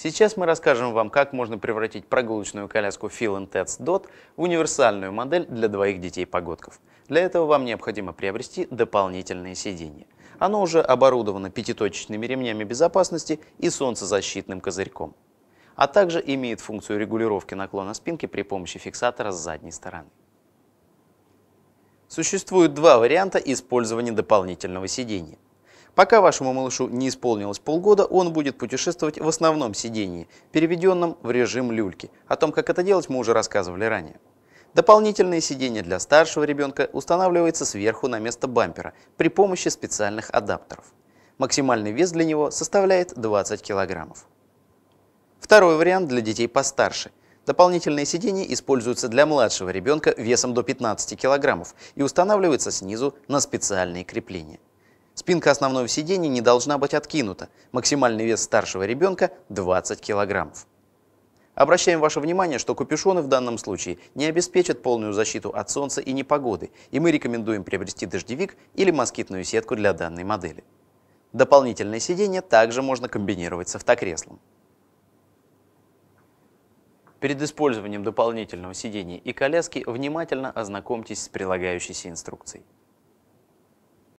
Сейчас мы расскажем вам, как можно превратить прогулочную коляску Feel and Ted's Dot в универсальную модель для двоих детей-погодков. Для этого вам необходимо приобрести дополнительное сиденья. Оно уже оборудовано пятиточечными ремнями безопасности и солнцезащитным козырьком, а также имеет функцию регулировки наклона спинки при помощи фиксатора с задней стороны. Существует два варианта использования дополнительного сиденья. Пока вашему малышу не исполнилось полгода, он будет путешествовать в основном сидении, переведенном в режим люльки. О том, как это делать, мы уже рассказывали ранее. Дополнительное сиденье для старшего ребенка устанавливается сверху на место бампера при помощи специальных адаптеров. Максимальный вес для него составляет 20 килограммов. Второй вариант для детей постарше. Дополнительные сиденья используются для младшего ребенка весом до 15 килограммов и устанавливаются снизу на специальные крепления. Спинка основного сидения не должна быть откинута. Максимальный вес старшего ребенка 20 килограммов. Обращаем ваше внимание, что капюшоны в данном случае не обеспечат полную защиту от солнца и непогоды, и мы рекомендуем приобрести дождевик или москитную сетку для данной модели. Дополнительное сиденье также можно комбинировать с автокреслом. Перед использованием дополнительного сидения и коляски внимательно ознакомьтесь с прилагающейся инструкцией.